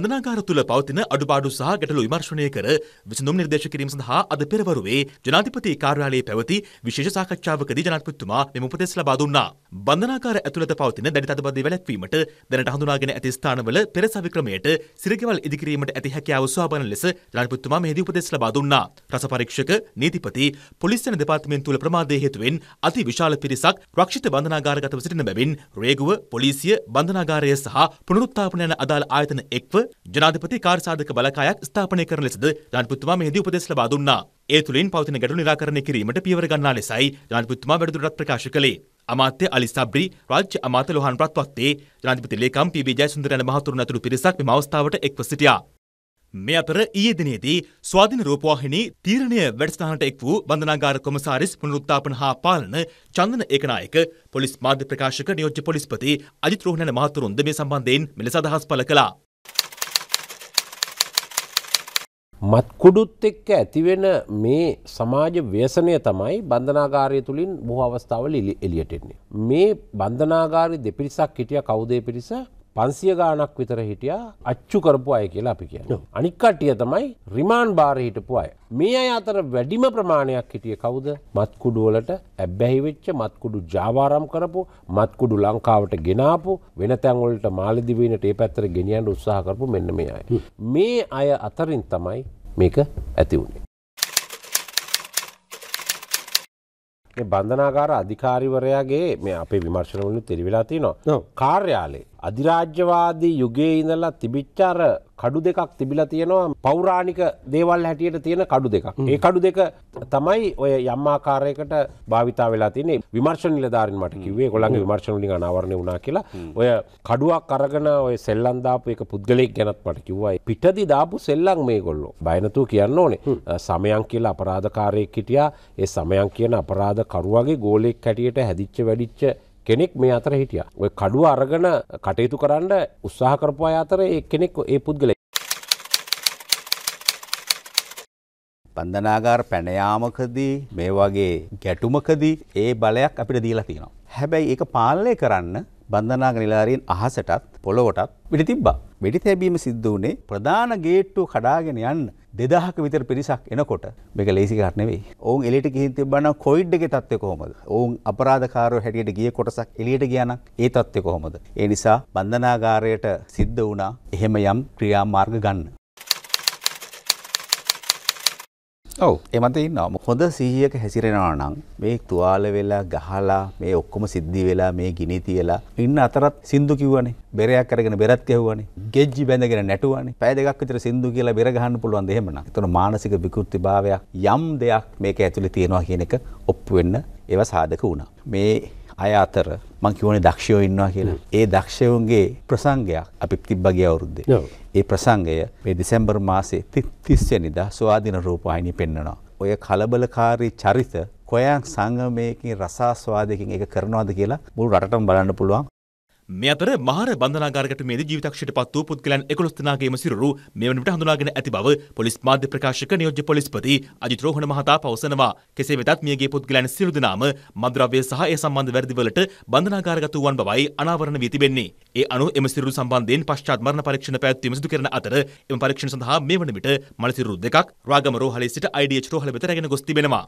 වන්දනාගාර තුළ පවතින අඩුපාඩු සහ ගැටලු විමර්ශනය කර විසඳුම් නිර්දේශ කිරීම සඳහා අද පෙරවරුවේ ජනාධිපති කාර්යාලයේ පැවති විශේෂ සාකච්ඡාවකදී ජනාධිපතිතුමා මෙම උපදෙස් ලබා දුන්නා. බන්ධනාගාර ඇතුළත පවතින දැඩි තදබදය වැළැක්වීමට දැනට හඳුනාගෙන ඇති ස්ථානවල පෙර සවික්‍රමයට සිරගෙවල් ඉදිකිරීමට ඇති හැකියාව සුවබන ලෙස ජනාධිපතිතුමා මෙහිදී උපදෙස් ලබා දුන්නා. රස පරීක්ෂක, නීතිපති, පොලිස් යන දෙපාර්තමේන්තුවල ප්‍රමාදයේ හේතුවෙන් අති විශාල පිරිසක් රක්ෂිත බන්ධනාගාරගතව සිටින බැවින් රේගුව, පොලිසිය, බන්ධනාගාරය සහ පුනරුත්ථාපන යන අදාළ ආයතන එක්ව ජනාධිපති කාර්සාධක බලකායක් ස්ථාපනය කරන ලෙසද ජනපතිතුමා මෙහිදී උපදෙස් ලබා දුන්නා. ඒ තුළින් පවතින ගැටලු නිරාකරණය කිරීමට පියවර ගන්නා ලෙසයි ජනාධිපතිතුමා වැඩිදුරටත් ප්‍රකාශ කළේ. අමාත්‍ය අලි සබ්‍රි රාජ්‍ය අමාත්‍ය ලොහන් ප්‍රත්වත්තේ ජනාධිපති ලේකම් පී.බී. ජයසුන්දර යන මහතුරුන් ඇතුළු පිරිසක් මෙම අවස්ථාවට එක්ව සිටියා. මේ අතර ඊයේ දිනේදී ස්වාධීන රූපවාහිනී තීරණය වැඩසටහනට එක් වූ බන්ධනාගාර කොමසාරිස් පුනරුත්ථාපන හා පාලන චන්දන ඒකනායක පොලිස් මාධ්‍ය ප්‍රකාශක නියෝජ්‍ය පොලිස්පති අජිත් රෝහණ මහතුරුන්ද මේ සම්බන්ධයෙන් මෙලෙස අදහස් පළ කළා. මත්කුඩුත් එක්ක ඇතිවෙන මේ සමාජ ව්‍යසනය තමයි බන්ධනාගාරය තුළින් බොහ අවස්ථාවල එලියටෙන්නේ. මේ බන්ධනාගාරි දෙපිරිසක් හිටිය කවුදේ පිරිස පන්සිය ගානක් විතර හිටියා අච්චු කරපු අය කියලා අපි කියන. අනික්කට්ටිය තමයි රිමාන් බාර හිටපු අය. මේ අය අතර වැඩිම ප්‍රමාණයක් හිටිය කවුද මත්කුඩුවලට ඇබ්බැහිවෙච්ච මත්කුඩු ජාවාරම් කරපු මත්කුඩු ලංකාවට ගෙනාපු වෙන තැන්වලට මාලිදිවීනට ඒ පැත්තර ගෙනියන්ට උත්සාහ කරපු මෙන්න මේ අය. මේ අය අතරින් තමයි මේක ඇති වුණේ. බන්ධනාකාර අධිකාරිවරයාගේ මේ අපේ විමර්ශනවලින් තෙරිවෙලා තියනවා කාර්යාලේ අධිරාජ්‍යවාදී යුගයේ ඉඳලා තිබිච්චාර කඩු දෙකක් තිබිලා තියෙනවා පෞරාණික දේවල් හැටියට තියෙන කඩු දෙකක්. ඒ කඩු දෙක තමයි ඔය යම්මාකාරයකට භාවිතා වෙලා තියෙන්නේ විමර්ශන නිලධාරීන් මට කිව්වේ ඒගොල්ලන්ගේ විමර්ශන වලින් අනාවරණය වුණා කියලා. ඔය කඩුවක් අරගෙන ඔය සෙල්ලම් දාපු එක පුද්ගලයෙක් ගැනත් මට කිව්වා. පිටදි දාපු සෙල්ලම් මේගොල්ලෝ. බය නැතුව කියන්න ඕනේ. සමයන් කියලා අපරාධකාරයෙක් හිටියා. ඒ සමයන් කියන අපරාධ කරුවාගේ ගෝලෙක් හැටියට හැදිච්ච වැඩිච්ච කෙනෙක් මේ අතර හිටිය. ඔය කඩුව අරගන කටයුතු කරන්න උත්සාහ කරපවා අතර ඒ කෙනෙක් ඒ පුද්ගල. පන්දනාගාර පැනයාමකදී මේ වගේ ගැටුමකදී ඒ බලයක් අපිට දීලා තියෙනවා. හැබැයි ඒක පාලනය කරන්න බන්ධනාග නිලාරීන් අහසටත් පොළොවටත් විඩි තිබ්බා. වෙඩි තැබීම සිද්ධ වනේ ප්‍රධාන ගේට්ටු කඩාගෙන යන්න දෙදහක විතර පිරිසක් එනකොට මේක ලේසි එකක් නෙවෙයි. ඔවුන් එළියට ගිහින් තිබ්බනම් කොවිඩ් එකේ තත්ත්වය කොහොමද? ඔවුන් අපරාධකාරයෝ හැටියට ගිය කොටසක් එළියට ගියා නම් ඒ තත්ත්වය කොහොමද? ඒ නිසා බන්ධනාගාරයට සිද්ධ වුණා එහෙම යම් ක්‍රියාමාර්ග ගන්න. ඔව් ඒ මත ඉන්නවා හොඳ සිහියක හැසිරෙනවා නම් මේ තුවාල වෙලා ගහලා මේ ඔක්කොම සිද්ධි වෙලා මේ ගිනි තියලා ඉන්න අතරත් සින්දු කිව්වනේ බෙරයක් අරගෙන බෙරත් ගැහුවනේ ගෙජ්ජි බැඳගෙන නැටුවනේ පැය දෙකක් විතර සින්දු කියලා බෙර ගහන්න පුළුවන් ද එහෙමනම් එතන මානසික විකෘතිභාවයක් යම් දෙයක් මේක ඇතුලේ තියෙනවා කියන එක ඔප්පු වෙන්න ඒවා සාධක වුණා මේ අය අතර මං කිවනේ දක්ෂයෝ ඉන්නවා කියලා. ඒ දක්ෂයවුන්ගේ ප්‍රසංගයක් අපි තිබ්බගේ අවුරුද්දේ. ඒ ප්‍රසංගය මේ දෙසැම්බර් මාසේ 30 වෙනිදා ස්වාධීන රූපවාහිනිය පෙන්වනවා. ඔය කලබලකාරී චරිත කොයන් සංගමයකින් රසාස්වාදයකින් ඒක කරනවාද කියලා මුළු රටටම බලන්න පුළුවන් මේ අතර මහර බන්ධනාගාරගැටුමේදී ජීවිතක්ෂයට පත් වූ පුද්ගලයන් 11 දෙනාගේම සිරුරු මෙවන විට හඳුනාගෙන ඇති බව පොලිස් මාධ්‍ය ප්‍රකාශක නියෝජ්‍ය පොලිස්පති අජිත් රෝහණ මහතා පවසනවා. කෙසේ වෙතත් මියගිය පුද්ගලයන් සියලු දෙනාම මද්‍රව්‍ය සහ ඒ සම්බන්ධ වැඩිවලට බන්ධනාගාරගත වූවන් බවයි අනාවරණ වී තිබෙන්නේ. ඒ අනුව එම සිරුරු සම්බන්ධයෙන් පශ්චාත් මරණ පරීක්ෂණ පැවැත්වීම සිදු කරන අතර එම පරීක්ෂණ සඳහා මේ වන විට මළ සිරුරු දෙකක් රාගම රෝහලේ සිට IDH රෝහල වෙත රැගෙන ගොස් තිබෙනවා.